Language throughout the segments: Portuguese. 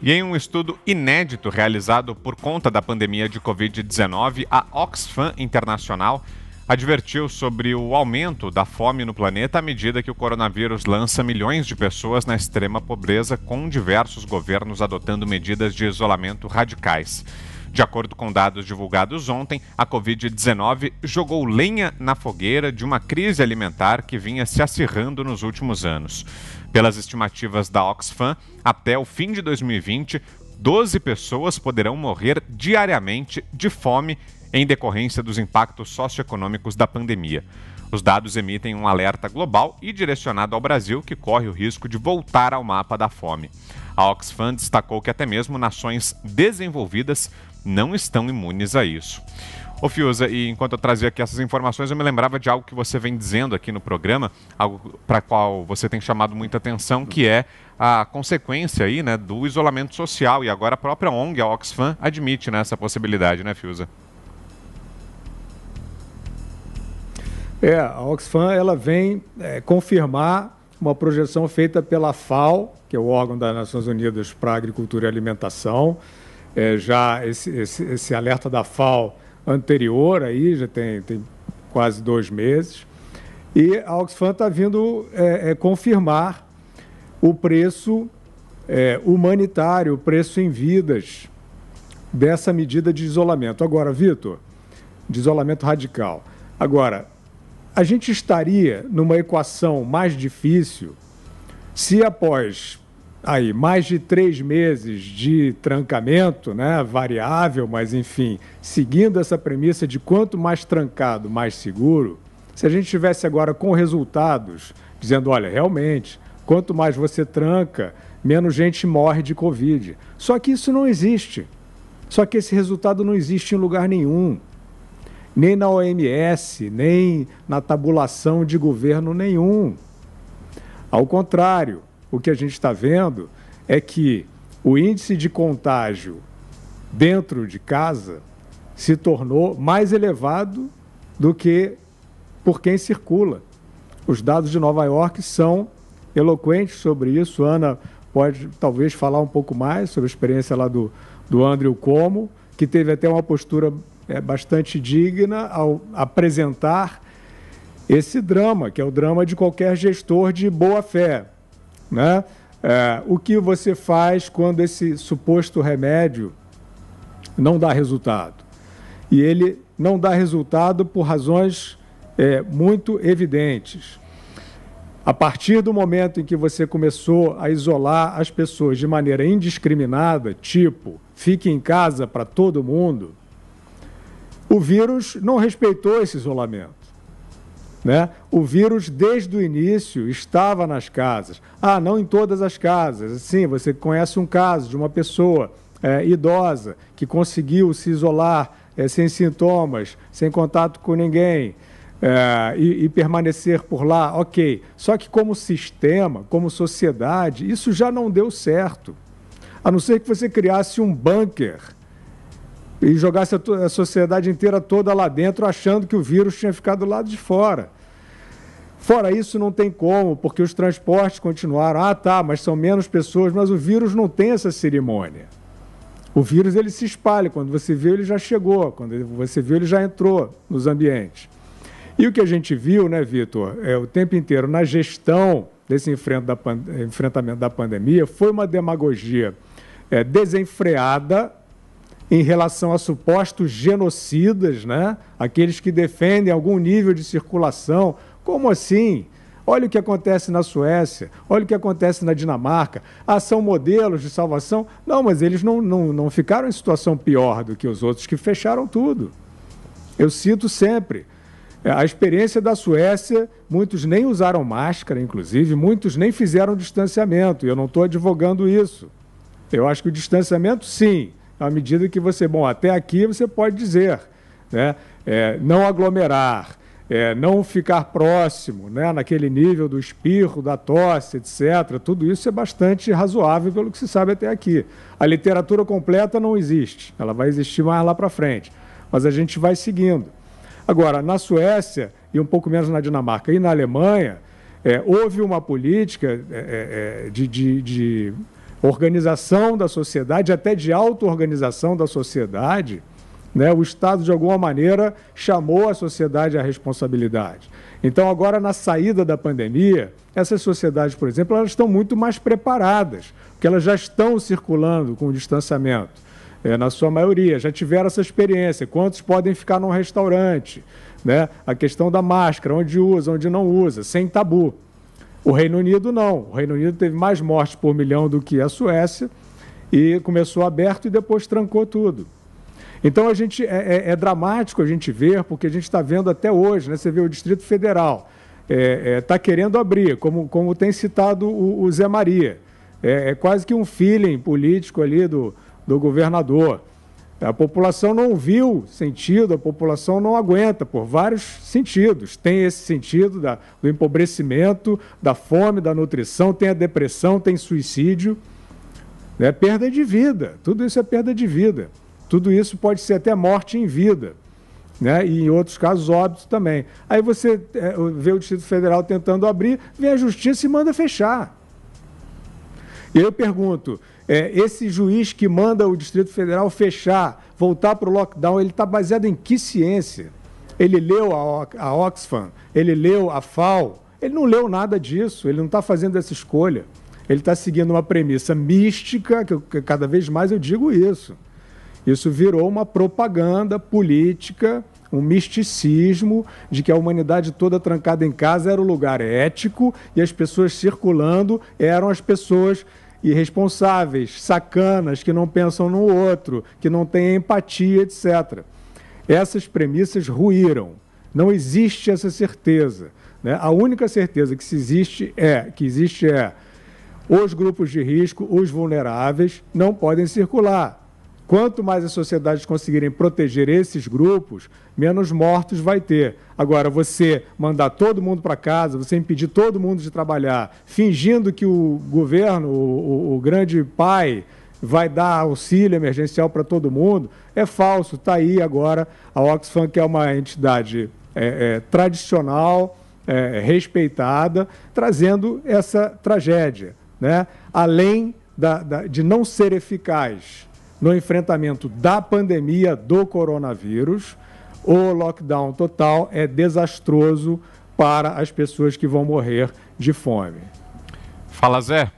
E em um estudo inédito realizado por conta da pandemia de Covid-19, a Oxfam Internacional advertiu sobre o aumento da fome no planeta à medida que o coronavírus lança milhões de pessoas na extrema pobreza, com diversos governos adotando medidas de isolamento radicais. De acordo com dados divulgados ontem, a Covid-19 jogou lenha na fogueira de uma crise alimentar que vinha se acirrando nos últimos anos. Pelas estimativas da Oxfam, até o fim de 2020, 12 pessoas poderão morrer diariamente de fome em decorrência dos impactos socioeconômicos da pandemia. Os dados emitem um alerta global e direcionado ao Brasil, que corre o risco de voltar ao mapa da fome. A Oxfam destacou que até mesmo nações desenvolvidas não estão imunes a isso. Ô Fiuza, e enquanto eu trazia aqui essas informações, eu me lembrava de algo que você vem dizendo aqui no programa, algo para qual você tem chamado muita atenção, que é a consequência aí, né, do isolamento social. E agora a própria ONG, a Oxfam, admite né, essa possibilidade, né, Fiuza? É, a Oxfam ela vem é, confirmar uma projeção feita pela FAO, que é o órgão das Nações Unidas para Agricultura e Alimentação. É, já esse, esse, esse alerta da FAO anterior, aí já tem, tem quase dois meses. E a Oxfam está vindo é, é, confirmar o preço é, humanitário, o preço em vidas dessa medida de isolamento. Agora, Vitor, de isolamento radical. Agora, a gente estaria numa equação mais difícil se após aí mais de três meses de trancamento, né, variável, mas enfim, seguindo essa premissa de quanto mais trancado, mais seguro, se a gente tivesse agora com resultados dizendo, olha, realmente, quanto mais você tranca, menos gente morre de Covid. Só que isso não existe. Só que esse resultado não existe em lugar nenhum. Nem na OMS, nem na tabulação de governo nenhum. Ao contrário, o que a gente está vendo é que o índice de contágio dentro de casa se tornou mais elevado do que por quem circula. Os dados de Nova York são eloquentes sobre isso. Ana pode talvez falar um pouco mais sobre a experiência lá do, do Andrew Como, que teve até uma postura é, bastante digna ao apresentar esse drama, que é o drama de qualquer gestor de boa fé né? É, o que você faz quando esse suposto remédio não dá resultado? E ele não dá resultado por razões é, muito evidentes. A partir do momento em que você começou a isolar as pessoas de maneira indiscriminada, tipo, fique em casa para todo mundo, o vírus não respeitou esse isolamento. Né? O vírus, desde o início, estava nas casas. Ah, não em todas as casas. Sim, você conhece um caso de uma pessoa é, idosa que conseguiu se isolar é, sem sintomas, sem contato com ninguém. É, e, e, permanecer por lá, ok. Só que, como sistema, como sociedade, isso já não deu certo. A não ser que você criasse um bunker e jogasse a, a sociedade inteira toda lá dentro, achando que o vírus tinha ficado do lado de fora. Fora isso, não tem como, porque os transportes continuaram. Ah, tá, mas são menos pessoas, mas o vírus não tem essa cerimônia. O vírus ele se espalha, quando você vê ele já chegou, quando você vê ele já entrou nos ambientes. E o que a gente viu, né, Vitor, é, o tempo inteiro na gestão desse enfrentamento da pandemia foi uma demagogia é, desenfreada em relação a supostos genocidas, né? aqueles que defendem algum nível de circulação. Como assim? Olha o que acontece na Suécia, olha o que acontece na Dinamarca. Ah, são modelos de salvação? Não, mas eles não, não, não ficaram em situação pior do que os outros que fecharam tudo. Eu cito sempre. É, a experiência da Suécia, muitos nem usaram máscara, inclusive, muitos nem fizeram distanciamento, e eu não estou advogando isso. Eu acho que o distanciamento, sim, à medida que você, bom, até aqui você pode dizer, né? É, não aglomerar, é, não ficar próximo, né? Naquele nível do espirro, da tosse, etc. Tudo isso é bastante razoável pelo que se sabe até aqui. A literatura completa não existe, ela vai existir mais lá para frente, mas a gente vai seguindo. Agora, na Suécia e um pouco menos na Dinamarca e na Alemanha, é, houve uma política é, é, é, de, de, de organização da sociedade, até de auto-organização da sociedade, né, o Estado, de alguma maneira, chamou a sociedade à responsabilidade. Então, agora, na saída da pandemia, essas sociedades, por exemplo, elas estão muito mais preparadas, porque elas já estão circulando com o distanciamento, é, na sua maioria, já tiveram essa experiência. Quantos podem ficar num restaurante? Né? A questão da máscara, onde usa, onde não usa, sem tabu. O Reino Unido não. O Reino Unido teve mais mortes por milhão do que a Suécia e começou aberto e depois trancou tudo. Então a gente é, é, é dramático a gente ver, porque a gente está vendo até hoje, né? Você vê o Distrito Federal está é, é tá querendo abrir, como, como tem citado o, o Zé Maria. É, é quase que um feeling político ali do, do governador. A população não viu sentido, a população não aguenta por vários sentidos. Tem esse sentido da, do empobrecimento, da fome, da nutrição, tem a depressão, tem suicídio, né? perda de vida. Tudo isso é perda de vida. Tudo isso pode ser até morte em vida. Né? E em outros casos, óbito também. Aí você é, vê o Distrito Federal tentando abrir, vem a justiça e manda fechar. E aí eu pergunto, é, esse juiz que manda o Distrito Federal fechar, voltar para o lockdown, ele está baseado em que ciência? Ele leu a, Oxfam, ele leu a FAO, ele não leu nada disso, ele não está fazendo essa escolha. Ele está seguindo uma premissa mística, que, eu, que cada vez mais eu digo isso. Isso virou uma propaganda política, um misticismo de que a humanidade toda trancada em casa era o lugar ético e as pessoas circulando eram as pessoas irresponsáveis, sacanas, que não pensam no outro, que não têm empatia, etc. Essas premissas ruíram. Não existe essa certeza. Né? A única certeza que existe é que existe é os grupos de risco, os vulneráveis, não podem circular. Quanto mais as sociedades conseguirem proteger esses grupos, menos mortos vai ter. Agora, você mandar todo mundo para casa, você impedir todo mundo de trabalhar, fingindo que o governo, o, o grande pai, vai dar auxílio emergencial para todo mundo, é falso. Está aí agora a Oxfam, que é uma entidade é, é, tradicional, é, respeitada, trazendo essa tragédia. Né? Além da, da, de não ser eficaz no enfrentamento da pandemia do coronavírus. O lockdown total é desastroso para as pessoas que vão morrer de fome. Fala, Zé.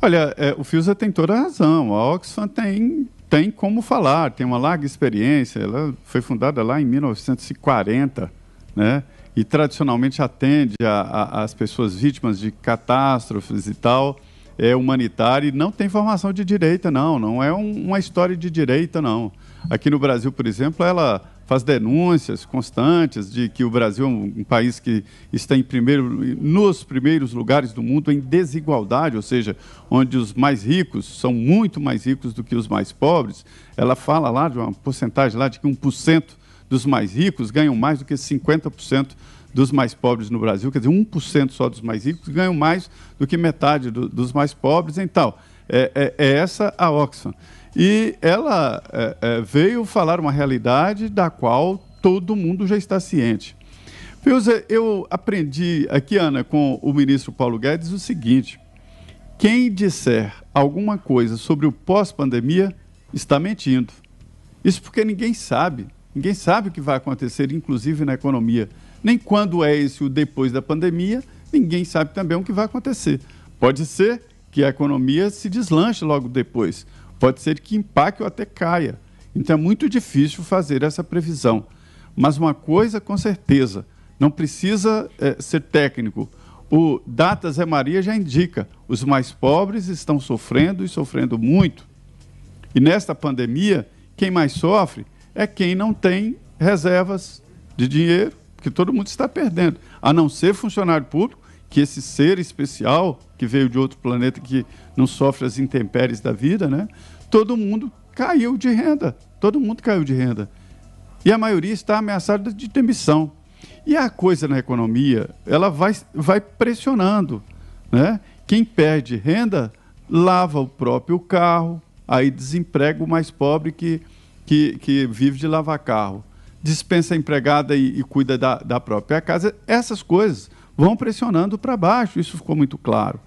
Olha, é, o Fiusa tem toda a razão. A Oxfam tem, tem como falar, tem uma larga experiência. Ela foi fundada lá em 1940, né? E tradicionalmente atende às pessoas vítimas de catástrofes e tal é humanitária e não tem formação de direita, não. Não é um, uma história de direita, não. Aqui no Brasil, por exemplo, ela faz denúncias constantes de que o Brasil é um país que está em primeiro, nos primeiros lugares do mundo em desigualdade, ou seja, onde os mais ricos são muito mais ricos do que os mais pobres. Ela fala lá de uma porcentagem lá de que 1% dos mais ricos ganham mais do que 50% dos mais pobres no Brasil, quer dizer, 1% só dos mais ricos ganham mais do que metade do, dos mais pobres então tal. É, é, é, essa a Oxfam. E ela é, é, veio falar uma realidade da qual todo mundo já está ciente. Feuza, eu aprendi aqui, Ana, com o ministro Paulo Guedes o seguinte: quem disser alguma coisa sobre o pós-pandemia está mentindo. Isso porque ninguém sabe. Ninguém sabe o que vai acontecer, inclusive na economia. Nem quando é esse o depois da pandemia, ninguém sabe também o que vai acontecer. Pode ser que a economia se deslanche logo depois. Pode ser que impacte ou até caia. Então é muito difícil fazer essa previsão. Mas uma coisa com certeza, não precisa é, ser técnico. O Data Zé Maria já indica: os mais pobres estão sofrendo e sofrendo muito. E nesta pandemia, quem mais sofre é quem não tem reservas de dinheiro, que todo mundo está perdendo, a não ser funcionário público, que esse ser especial que veio de outro planeta que não sofre as intempéries da vida, né? Todo mundo caiu de renda, todo mundo caiu de renda. E a maioria está ameaçada de demissão. E a coisa na economia, ela vai, vai pressionando, né? Quem perde renda lava o próprio carro, aí desemprega o mais pobre que que, que vive de lavar carro, dispensa a empregada e, e cuida da, da própria casa. Essas coisas vão pressionando para baixo, isso ficou muito claro.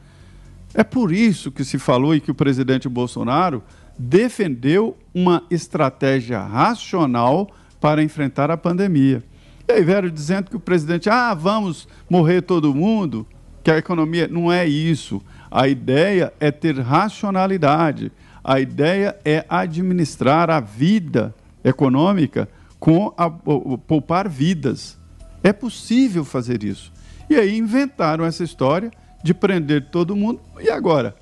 É por isso que se falou e que o presidente Bolsonaro defendeu uma estratégia racional para enfrentar a pandemia. E aí vieram dizendo que o presidente, ah, vamos morrer todo mundo, que a economia não é isso. A ideia é ter racionalidade. A ideia é administrar a vida econômica com a, poupar vidas. É possível fazer isso. E aí inventaram essa história de prender todo mundo. E agora?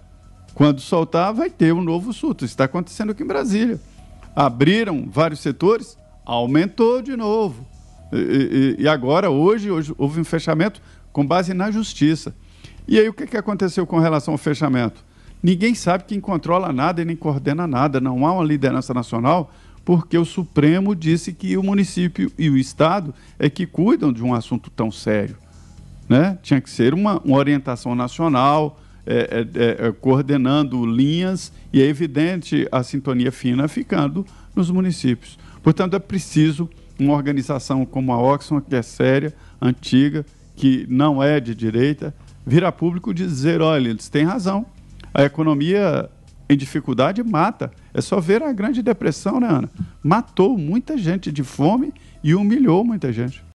Quando soltar, vai ter um novo surto. Isso está acontecendo aqui em Brasília. Abriram vários setores, aumentou de novo. E, e, e agora, hoje, hoje, houve um fechamento com base na justiça. E aí, o que, que aconteceu com relação ao fechamento? Ninguém sabe quem controla nada e nem coordena nada. Não há uma liderança nacional porque o Supremo disse que o município e o Estado é que cuidam de um assunto tão sério. Né? Tinha que ser uma, uma orientação nacional, é, é, é, é coordenando linhas e é evidente a sintonia fina ficando nos municípios. Portanto, é preciso uma organização como a Oxfam, que é séria, antiga, que não é de direita, virar público e dizer, olha, eles têm razão, a economia em dificuldade mata. É só ver a Grande Depressão, né, Ana? Matou muita gente de fome e humilhou muita gente.